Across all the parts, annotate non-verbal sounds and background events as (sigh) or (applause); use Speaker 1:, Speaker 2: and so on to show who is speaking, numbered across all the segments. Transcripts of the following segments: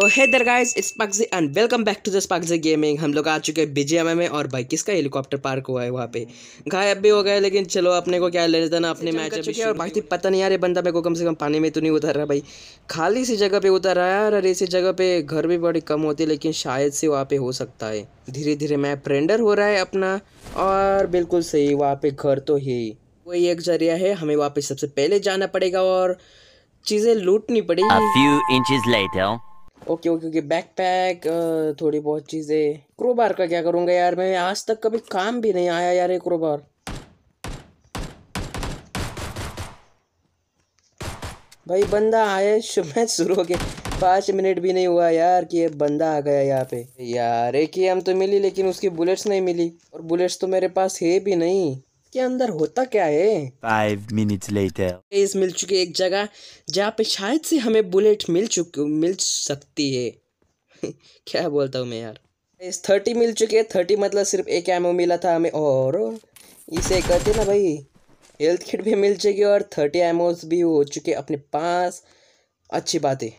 Speaker 1: तो है there guys स्पाक्जी and welcome back to the स्पाक्जी गेमिंग हम लोग आ चुके हैं बीजे एम में और भाई किसका हेलीकॉप्टर पार्क हुआ है वहाँ पे घाय अब भी हो गया लेकिन चलो अपने को क्या ले लेता ना अपने मैच अभी और भाई थी तो पता नहीं यार ये बंदा मेरे को कम से कम पानी में तो नहीं उतर रहा भाई खाली सी जगह पे उतर रहा है यार अरे इसी जगह पे घर भी बड़ी कम होती है लेकिन शायद से वहाँ पे हो सकता है धीरे धीरे मैप रेंडर हो रहा है अपना और बिल्कुल सही वहाँ पे घर तो है वही एक जरिया है हमें वहाँ पे सबसे पहले जाना पड़ेगा और चीज़ें लूटनी पड़ेगी okay okay okay backpack थोड़ी बहुत चीज़ें क्रोबार का क्या करूँगा यार मैं आज तक कभी काम भी नहीं आया यार ये क्रोबार भाई बंदा आए मैच शुरू हो गया पाँच मिनट भी नहीं हुआ यार कि ये बंदा आ गया यहाँ पे यार एक ही हम तो मिली लेकिन उसकी बुलेट्स नहीं मिली और बुलेट्स तो मेरे पास है भी नहीं इसके अंदर होता क्या है फाइव मिनट लेटर इस मिल चुकी एक जगह जहाँ पे शायद से हमें बुलेट मिल चुकी मिल सकती है (laughs) क्या बोलता हूँ मैं यार इस थर्टी मिल चुके हैं थर्टी मतलब सिर्फ एक एमओ मिला था हमें और इसे कहते ना भाई हेल्थ किट भी मिल चुकी और थर्टी एमओज भी हो चुके अपने पास अच्छी बात है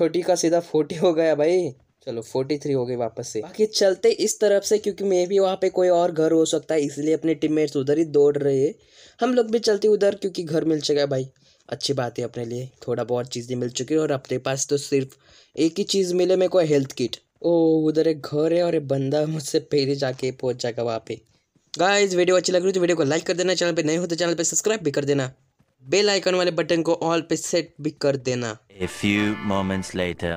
Speaker 1: थर्टी का सीधा फोर्टी हो गया भाई चलो फोर्टी थ्री हो गए वापस से बाकी चलते इस तरफ से क्योंकि मे भी वहाँ पे कोई और घर हो सकता है इसलिए अपने टीममेट्स उधर ही दौड़ रहे हैं हम लोग भी चलते उधर क्योंकि घर मिल चुका है भाई अच्छी बात है अपने लिए थोड़ा बहुत चीज़ें मिल चुकी है और अपने पास तो सिर्फ एक ही चीज़ मिले मेरे को हेल्थ किट ओ उधर एक घर है और एक बंदा (laughs) मुझसे पहले जाके पहुँच जाएगा वहाँ पे गाइस वीडियो अच्छी लग रही तो वीडियो को लाइक कर देना चैनल पर नहीं होते चैनल पर सब्सक्राइब भी कर देना बेल आइकन वाले बटन को ऑल पे सेट भी कर देना A few moments later.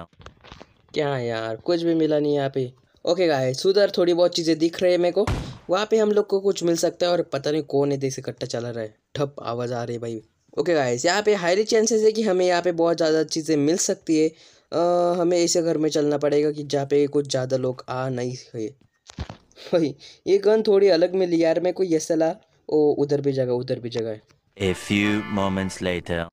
Speaker 1: क्या यार कुछ भी मिला नहीं यहाँ पे ओके गाय सुधर थोड़ी बहुत चीज़ें दिख रही है मेरे को वहाँ पे हम लोग को कुछ मिल सकता है और पता नहीं कौन है देख से कट्टा चला रहा है ठप आवाज़ आ रही है भाई ओके गाय यहाँ पे हाईली चांसेस है कि हमें यहाँ पे बहुत ज़्यादा चीज़ें मिल सकती है आ, हमें ऐसे घर में चलना पड़ेगा कि जहाँ पे कुछ ज़्यादा लोग आ नहीं है भाई ये गन थोड़ी अलग मिली यार मेरे को ये सलाह ओ उधर भी जगह उधर भी जगह है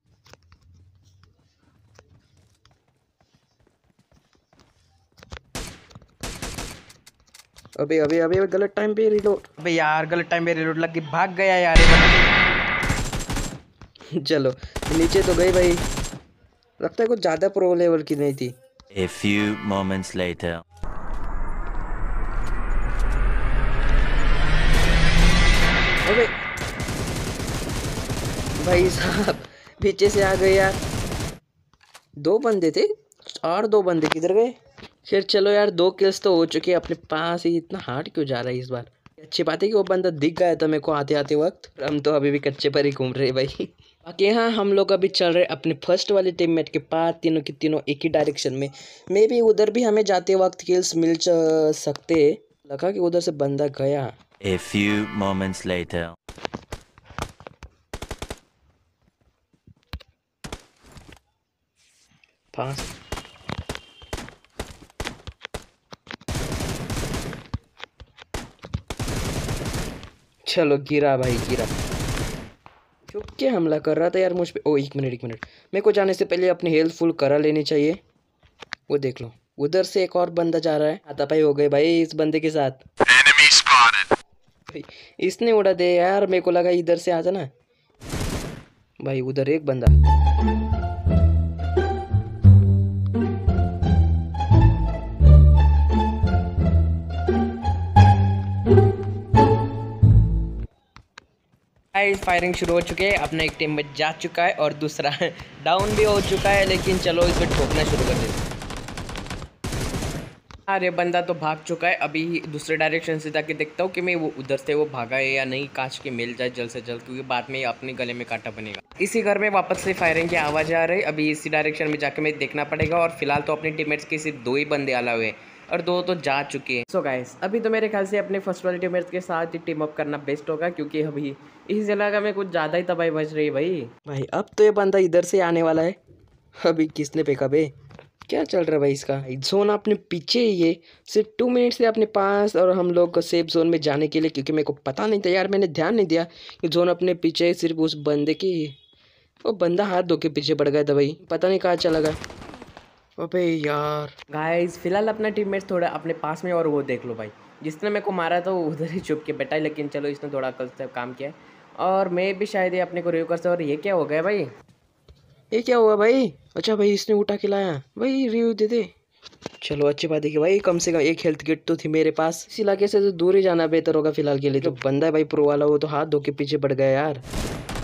Speaker 1: अबे अबे अबे, गलत टाइम पे रिलोड अबे यार गलत टाइम पे रिलोड लग गई भाग गया यार (laughs) चलो नीचे तो गई भाई लगता है कुछ ज़्यादा प्रो लेवल की नहीं थी A few moments later. अबे भाई साहब पीछे से आ गए यार दो बंदे थे और दो बंदे किधर गए फिर चलो यार दो किल्स तो हो चुके हैं अपने पास ही इतना हार्ड क्यों जा रहा है इस बार अच्छी बात है कि वो बंदा दिख गया था मेरे को आते आते वक्त हम तो अभी भी कच्चे पर ही घूम रहे भाई (laughs) बाकी हाँ हम लोग अभी चल रहे अपने फर्स्ट वाले टीम मेट के पास तीनों के तीनों एक ही डायरेक्शन में मे भी उधर भी हमें जाते वक्त किल्स मिल सकते लगा कि उधर से बंदा गया A few moments later. Pass. चलो गिरा भाई गिरा जो क्या हमला कर रहा था यार मुझ पर ओ एक मिनट एक मिनट मेरे को जाने से पहले अपनी हेल्थ फुल करा लेनी चाहिए वो देख लो उधर से एक और बंदा जा रहा है आता भाई हो गए भाई इस बंदे के साथ इसने उड़ा दे यार मेरे को लगा इधर से आ जाना भाई उधर एक बंदा गाइस फायरिंग शुरू हो चुके हैं अपना एक टीम में जा चुका है और दूसरा डाउन (laughs) भी हो चुका है लेकिन चलो इसे ठोकना शुरू कर देते अरे बंदा तो भाग चुका है अभी दूसरे डायरेक्शन से जाके देखता हूँ कि मैं वो उधर से वो भागा है या नहीं कांच के मिल जाए जल्द से जल्द क्योंकि बाद में अपने गले में कांटा बनेगा इसी घर में वापस से फायरिंग की आवाज़ आ रही अभी इसी डायरेक्शन में जाके मैं देखना पड़ेगा और फिलहाल तो अपने टीममेट्स के सिर्फ दो ही बंदे आला हुए हैं और दो तो जा चुके हैं सो गाइस अभी तो मेरे ख्याल से अपने फर्स्ट वाले टीमर्स के साथ ही टीम अप करना बेस्ट होगा क्योंकि अभी इस इलाका में कुछ ज़्यादा ही तबाही बच रही है भाई भाई अब तो ये बंदा इधर से आने वाला है अभी किसने फेंका बे क्या चल रहा है भाई इसका जोन अपने पीछे ही है सिर्फ टू मिनट से अपने पास और हम लोग को सेफ जोन में जाने के लिए क्योंकि मेरे को पता नहीं था यार मैंने ध्यान नहीं दिया कि जोन अपने पीछे सिर्फ उस बंदे के ही वो बंदा हाथ धो के पीछे पड़ गया था भाई पता नहीं कहाँ चला गया अबे यार गाइस फिलहाल अपना टीममेट थोड़ा अपने पास में और वो देख लो भाई जिसने मेरे को मारा तो उधर ही चुप के बैठा लेकिन चलो इसने थोड़ा कल से काम किया और मैं भी शायद ये अपने को रिव्यू करता और ये क्या हो गया भाई ये क्या हुआ भाई अच्छा भाई इसने उठा के लाया भाई रिव्यू दे दे चलो अच्छी बात है कि भाई कम से कम एक हेल्थ किट तो थी मेरे पास इस इलाके से तो दूर ही जाना बेहतर होगा फिलहाल के लिए तो बंदा है भाई प्रो वाला वो तो हाथ धो के पीछे पड़ गया यार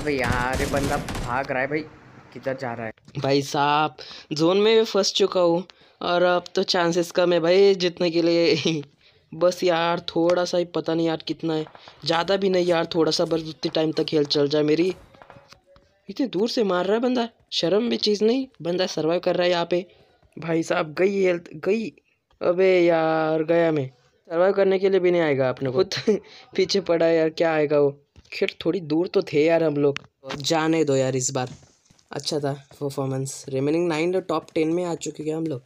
Speaker 1: अबे यार ये बंदा भाग रहा है भाई किधर जा रहा है भाई साहब जोन में भी फंस चुका हूँ और अब तो चांसेस कम है भाई जितने के लिए (laughs) बस यार थोड़ा सा ही पता नहीं यार कितना है ज़्यादा भी नहीं यार थोड़ा सा बस उतनी टाइम तक खेल चल जाए मेरी इतनी दूर से मार रहा है बंदा शर्म भी चीज़ नहीं बंदा सर्वाइव कर रहा है यहाँ पे भाई साहब गई हेल्थ गई अबे यार गया मैं सर्वाइव करने के लिए भी नहीं आएगा आपने खुद (laughs) पीछे पड़ा यार क्या आएगा वो खेल थोड़ी दूर तो थे यार हम लोग जाने दो यार इस बार अच्छा था performance remaining nine top ten में आ चुके हैं हम लोग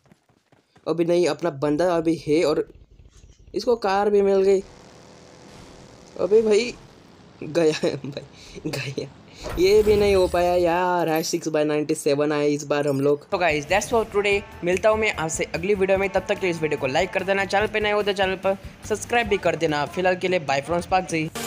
Speaker 1: अभी नहीं अपना बंदा अभी है और इसको कार भी मिल गई अभी भाई गया है भाई गया ये भी नहीं हो पाया यार है सिक्स बाय नाइन्टी सेवन आए इस बार हम लोग तो गाइज दैट्स फॉर टुडे मिलता हूँ मैं आपसे अगली वीडियो में तब तक के इस वीडियो को लाइक कर देना चैनल पे नए हो तो चैनल पर सब्सक्राइब भी कर देना फिलहाल के लिए बाय फ्रॉन्स पार्क जी